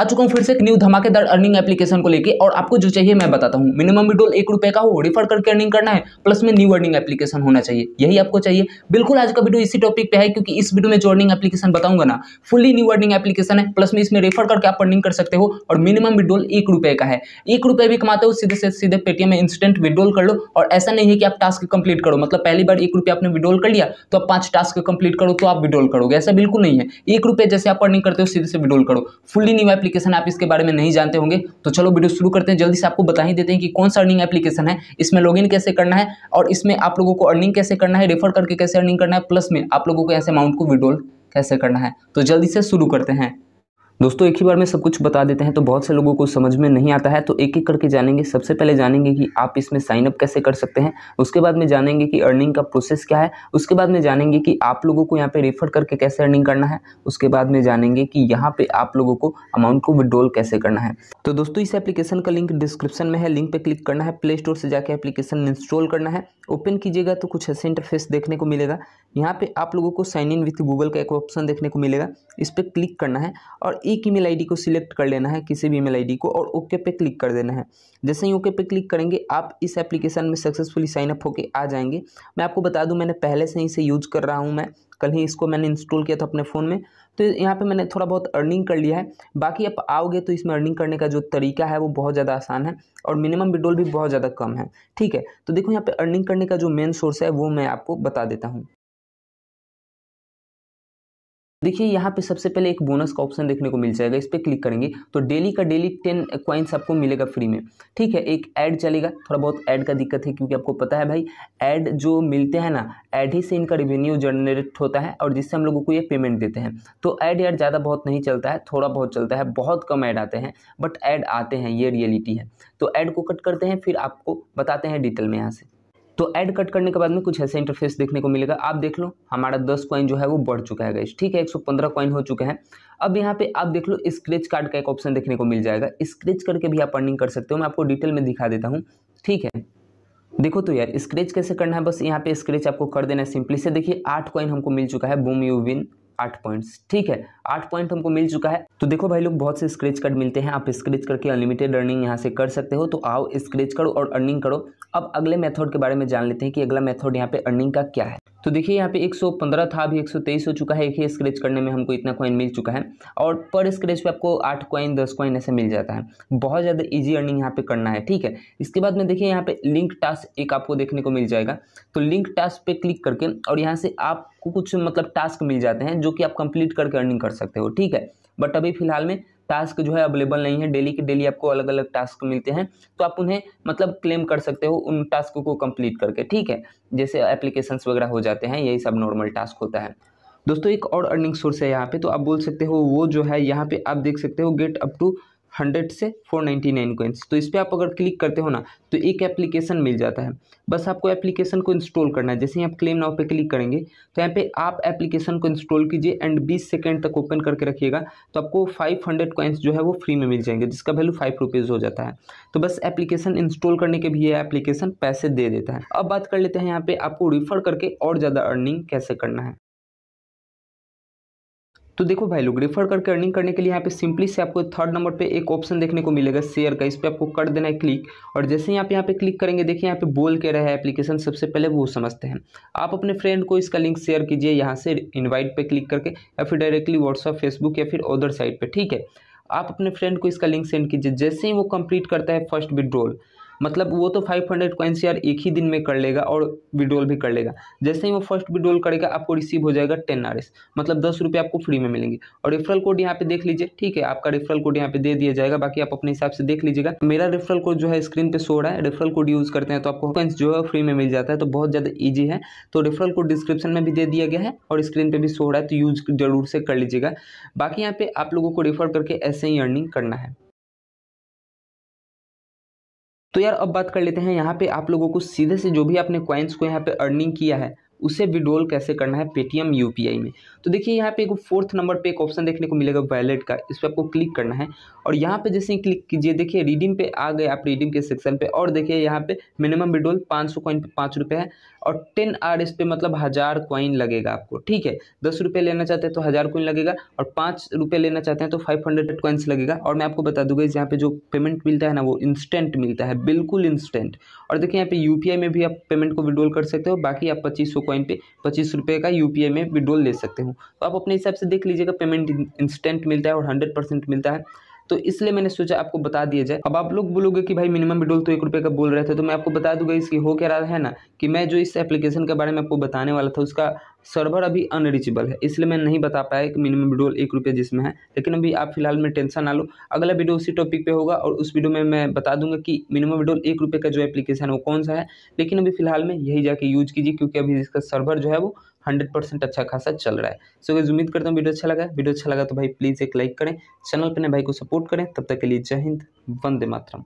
आ चुका हूँ फिर से एक न्यू धमाकेदार अर्निंग एप्लीकेशन को लेकर और आपको जो चाहिए मैं बताता हूँ मिनिमम विड्रोल एक रुपए का हो रिफर करके अर्निंग करना है प्लस में न्यू अर्निंग एप्लीकेशन होना चाहिए यही आपको चाहिए बिल्कुल आज का वीडियो इसी टॉपिक पे है क्योंकि इस वीडियो में जो अर्निंग एप्लीकेशन बताऊंगा ना फुली न्यू अर्निंग एप्लीकेशन है प्लस में इसमें रेफर करके आप अर्निंग कर सकते हो और मिनिमम विड्रोल एक रुपए का है एक रुपए भी कमाते हो सीधे से सीधे पेटीएम में इंस्टेंट विड्रोल कर लो और ऐसा नहीं है कि आप टास्क कंप्लीट करो मतलब पहली बार एक रुपया आपने विड्रोल कर लिया तो आप पांच टास्क कंप्लीट करो तो आप विड्रोल करोगे ऐसा बिल्कुल नहीं है एक रुपये जैसे आप अर्निंग करते हो सीधे से विड्रोल करो फुली न्यू एप्लीकेशन एप्लीकेशन आप इसके बारे में नहीं जानते होंगे तो चलो वीडियो शुरू करते हैं जल्दी से आपको बता ही देते हैं कि कौन सा अर्निंग एप्लीकेशन है इसमें लॉगिन कैसे करना है और इसमें आप लोगों को अर्निंग कैसे करना है रेफर करके कैसे अर्निंग करना है प्लस में आप लोगों को ऐसे अमाउंट को विड्रॉल कैसे करना है तो जल्दी से शुरू करते हैं दोस्तों एक ही बार में सब कुछ बता देते हैं तो बहुत से लोगों को समझ में नहीं आता है तो एक एक करके जानेंगे सबसे पहले जानेंगे कि आप इसमें साइन अप कैसे कर सकते हैं उसके बाद में जानेंगे कि अर्निंग का प्रोसेस क्या है उसके बाद में जानेंगे कि आप लोगों को यहाँ पे रेफर करके कैसे अर्निंग करना है उसके बाद में जानेंगे कि यहाँ पे आप लोगों को अमाउंट को विड्रॉल कैसे करना है तो दोस्तों इस एप्लीकेशन का लिंक डिस्क्रिप्शन में है लिंक पर क्लिक करना है प्ले स्टोर से जाकर एप्लीकेशन इंस्टॉल करना है ओपन कीजिएगा तो कुछ ऐसे इंटरफेस देखने को मिलेगा यहाँ पे आप लोगों को साइन इन विथ गूगल का एक ऑप्शन देखने को मिलेगा इस पर क्लिक करना है और एक ईमेल आईडी को सिलेक्ट कर लेना है किसी भी ईमेल आईडी को और ओके पे क्लिक कर देना है जैसे ही ओके पे क्लिक करेंगे आप इस एप्लीकेशन में सक्सेसफुली साइन अप होकर आ जाएंगे मैं आपको बता दूं मैंने पहले से ही इसे यूज कर रहा हूं मैं कल ही इसको मैंने इंस्टॉल किया था अपने फ़ोन में तो यहाँ पे मैंने थोड़ा बहुत अर्निंग कर लिया है बाकी आप आओगे तो इसमें अर्निंग करने का जो तरीका है वो बहुत ज़्यादा आसान है और मिनिमम विड्रोल भी बहुत ज़्यादा कम है ठीक है तो देखो यहाँ पे अर्निंग करने का जो मेन सोर्स है वो मैं आपको बता देता हूँ देखिए यहाँ पे सबसे पहले एक बोनस का ऑप्शन देखने को मिल जाएगा इस पर क्लिक करेंगे तो डेली का डेली टेन क्वाइंस आपको मिलेगा फ्री में ठीक है एक ऐड चलेगा थोड़ा बहुत ऐड का दिक्कत है क्योंकि आपको पता है भाई ऐड जो मिलते हैं ना ऐड ही से इनका रेवेन्यू जनरेट होता है और जिससे हम लोगों को ये पेमेंट देते हैं तो ऐड यार ज़्यादा बहुत नहीं चलता है थोड़ा बहुत चलता है बहुत कम ऐड आते हैं बट ऐड आते हैं ये रियलिटी है तो ऐड को कट करते हैं फिर आपको बताते हैं डिटेल में यहाँ से तो ऐड कट करने के बाद में कुछ ऐसे इंटरफेस देखने को मिलेगा आप देख लो हमारा दस कॉइन जो है वो बढ़ चुका है गैस ठीक है एक सौ पंद्रह कॉइन हो चुके हैं अब यहाँ पे आप देख लो स्क्रेच कार्ड का एक ऑप्शन देखने को मिल जाएगा स्क्रेच करके भी आप अर्निंग कर सकते हो मैं आपको डिटेल में दिखा देता हूँ ठीक है देखो तो यार स्क्रेच कैसे करना है बस यहाँ पे स्क्रेच आपको कर देना है सिंपली से देखिए आठ कॉइन हमको मिल चुका है बूम यू विन आठ पॉइंट्स ठीक है आठ पॉइंट हमको मिल चुका है तो देखो भाई लोग बहुत से स्क्रेच कार्ड मिलते हैं आप स्क्रेच करके अनलिमिटेड अर्निंग यहाँ से कर सकते हो तो आओ स्क्रेच करो और अर्निंग करो अब अगले मेथड के बारे में जान लेते हैं कि अगला मेथड यहाँ पे अर्निंग का क्या है तो देखिए यहाँ पे 115 था अभी 123 हो चुका है एक ही स्क्रेच करने में हमको इतना कॉइन मिल चुका है और पर स्क्रेच पे आपको आठ कॉइन दस कॉइन ऐसे मिल जाता है बहुत ज़्यादा इजी अर्निंग यहाँ पे करना है ठीक है इसके बाद में देखिए यहाँ पे लिंक टास्क एक आपको देखने को मिल जाएगा तो लिंक टास्क पे क्लिक करके और यहाँ से आपको कुछ मतलब टास्क मिल जाते हैं जो कि आप कंप्लीट करके अर्निंग कर सकते हो ठीक है बट अभी फिलहाल में टास्क जो है अवेलेबल नहीं है डेली के डेली आपको अलग अलग टास्क मिलते हैं तो आप उन्हें मतलब क्लेम कर सकते हो उन टास्क को कंप्लीट करके ठीक है जैसे एप्लीकेशंस वगैरह हो जाते हैं यही सब नॉर्मल टास्क होता है दोस्तों एक और अर्निंग सोर्स है यहाँ पे तो आप बोल सकते हो वो जो है यहाँ पे आप देख सकते हो गेट अप टू हंड्रेड से फोर नाइन्टी नाइन कोइंस तो इस पर आप अगर क्लिक करते हो ना तो एक एप्लीकेशन मिल जाता है बस आपको एप्लीकेशन को इंस्टॉल करना है जैसे ही आप क्लेम नाउ पे क्लिक करेंगे तो यहाँ पे आप एप्लीकेशन को इंस्टॉल कीजिए एंड 20 सेकेंड तक ओपन करके रखिएगा तो आपको 500 हंड्रेड कोइंस जो है वो फ्री में मिल जाएंगे जिसका वैल्यू फाइव रुपीज़ हो जाता है तो बस एप्लीकेशन इंस्टॉल करने के भी ये एप्लीकेशन पैसे दे देता है अब बात कर लेते हैं यहाँ पर आपको रिफर करके और ज़्यादा अर्निंग कैसे करना है तो देखो भाई लोग रिफर करके अर्निंग करने के लिए यहाँ पे सिंपली से आपको थर्ड नंबर पे एक ऑप्शन देखने को मिलेगा शेयर का इस पर आपको कर देना है क्लिक और जैसे ही आप यहाँ पे क्लिक करेंगे देखिए यहाँ पे बोल के रहा है एप्लीकेशन सबसे पहले वो समझते हैं आप अपने फ्रेंड को इसका लिंक शेयर कीजिए यहाँ से इन्वाइट पर क्लिक करके या फिर डायरेक्टली व्हाट्सअप फेसबुक या फिर अदर साइट पर ठीक है आप अपने फ्रेंड को इसका लिंक सेंड कीजिए जैसे ही वो कंप्लीट करता है फर्स्ट विड्रॉल मतलब वो तो फाइव हंड्रेड कॉइन्स यार एक ही दिन में कर लेगा और विड्रोल भी कर लेगा जैसे ही वो फर्स्ट विड्रोल करेगा आपको रिसीव हो जाएगा टेन आर मतलब दस रुपये आपको फ्री में मिलेंगे और रेफरल कोड यहाँ पे देख लीजिए ठीक है आपका रेफरल कोड यहाँ पे दे दिया जाएगा बाकी आप अपने हिसाब से देख लीजिएगा मेरा रेफरल कोड जो है स्क्रीन पर सो रहा है रेफरल कोड यूज़ करते हैं तो आपको कॉइन्स जो है फ्री में मिल जाता है तो बहुत ज़्यादा ईजी है तो रेफरल कोड डिस्क्रिप्शन में भी दे दिया गया है और स्क्रीन पर भी सो रहा है तो यूज़ जरूर से कर लीजिएगा बाकी यहाँ पे आप लोगों को रेफर करके ऐसे ही अर्निंग करना है तो यार अब बात कर लेते हैं यहाँ पे आप लोगों को सीधे से जो भी आपने क्वाइंस को यहाँ पे अर्निंग किया है उसे विड्रोल कैसे करना है पेटीएम यू में तो देखिए यहाँ पे एक फोर्थ नंबर पे एक ऑप्शन देखने को मिलेगा वैलेट का इस पर आपको क्लिक करना है और यहाँ पे जैसे ही क्लिक कीजिए देखिए रिडीम पे आ गए आप रिडीम के सेक्शन पे और देखिए यहाँ पे मिनिमम विड्रोल पाँच सौ कॉइन पे पाँच रुपये है और टेन आर एस पे मतलब हज़ार कॉइन लगेगा आपको ठीक है दस रुपये लेना चाहते हैं तो हज़ार कॉइन लगेगा और पाँच रुपये लेना चाहते हैं तो फाइव हंड्रेड कॉइन्स लगेगा और मैं आपको बता दूंगा इस यहाँ पे जो पेमेंट मिलता है ना वो इंस्टेंट मिलता है बिल्कुल इंस्टेंट और देखिए यहाँ पे यू में भी आप पेमेंट को विड्रोल कर सकते हो बाकी आप पच्चीस सौ कॉइन पे पच्चीस रुपये का यू में विड्रोल ले सकते हो तो आप अपने हिसाब से देख लीजिएगा पेमेंट इंस्टेंट मिलता है और हंड्रेड परसेंट मिलता है तो इसलिए मैंने सोचा आपको बता दिया जाए अब आप लोग बोलोगे कि भाई मिनिमम विड्रोल तो एक रुपये का बोल रहे थे तो मैं आपको बता दूंगा इसकी हो क्या रहा है ना कि मैं जो इस एप्लीकेशन के बारे में आपको बताने वाला था उसका सर्वर अभी अनरीचेबल है इसलिए मैं नहीं बता पाया कि मिनिमम विड्रोल एक रुपये जिसमें है लेकिन अभी आप फिलहाल में टेंशन ना लो अगला वीडियो उसी टॉपिक पे होगा और उस वीडियो में मैं बता दूंगा कि मिनिमम विड्रोल एक रुपये का जो एप्लीकेशन है वो कौन सा है लेकिन अभी फिलहाल में यही जाके यूज कीजिए क्योंकि अभी इसका सर्वर जो है वो हंड्रेड परसेंट अच्छा खासा चल रहा है सो अगर उम्मीद करता हूँ वीडियो अच्छा लगा वीडियो अच्छा लगा तो भाई प्लीज़ एक लाइक करें चैनल पर नए भाई को सपोर्ट करें तब तक के लिए जय हिंद वंदे मातरम